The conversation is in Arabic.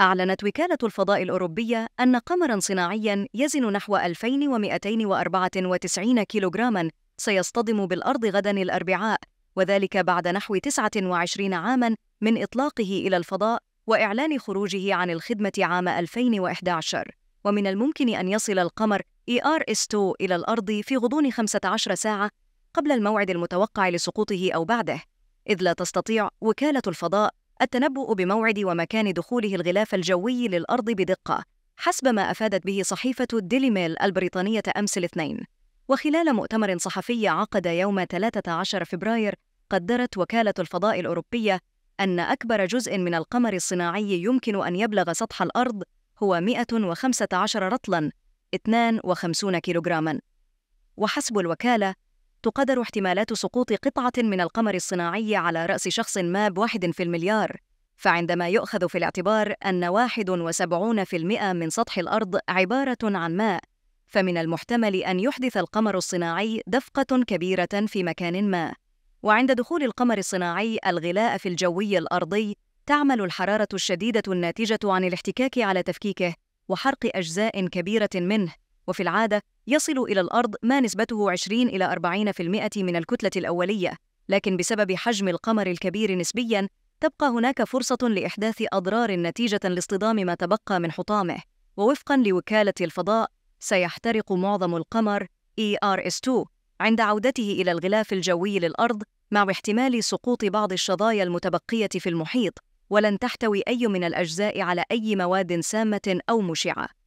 أعلنت وكالة الفضاء الأوروبية أن قمرًا صناعيًا يزن نحو 2294 كيلوغرامًا سيصطدم بالأرض غدًا الأربعاء، وذلك بعد نحو 29 عامًا من إطلاقه إلى الفضاء وإعلان خروجه عن الخدمة عام 2011 ومن الممكن أن يصل القمر ERS2 إلى الأرض في غضون 15 ساعة قبل الموعد المتوقع لسقوطه أو بعده إذ لا تستطيع وكالة الفضاء التنبؤ بموعد ومكان دخوله الغلاف الجوي للأرض بدقة حسب ما أفادت به صحيفة ديلي ميل البريطانية أمس الاثنين وخلال مؤتمر صحفي عقد يوم 13 فبراير قدرت وكالة الفضاء الأوروبية أن أكبر جزء من القمر الصناعي يمكن أن يبلغ سطح الأرض هو 115 رطلاً 52 كيلوغراماً وحسب الوكالة تقدر احتمالات سقوط قطعة من القمر الصناعي على رأس شخص ما بواحد في المليار فعندما يؤخذ في الاعتبار أن 71% من سطح الأرض عبارة عن ماء فمن المحتمل أن يحدث القمر الصناعي دفقة كبيرة في مكان ما وعند دخول القمر الصناعي الغلاء في الجوي الأرضي تعمل الحرارة الشديدة الناتجة عن الاحتكاك على تفكيكه وحرق أجزاء كبيرة منه وفي العادة يصل إلى الأرض ما نسبته 20 إلى 40% من الكتلة الأولية، لكن بسبب حجم القمر الكبير نسبياً، تبقى هناك فرصة لإحداث أضرار نتيجة لاصطدام ما تبقى من حطامه، ووفقاً لوكالة الفضاء، سيحترق معظم القمر ERS2 عند عودته إلى الغلاف الجوي للأرض مع احتمال سقوط بعض الشظايا المتبقية في المحيط، ولن تحتوي أي من الأجزاء على أي مواد سامة أو مشعة.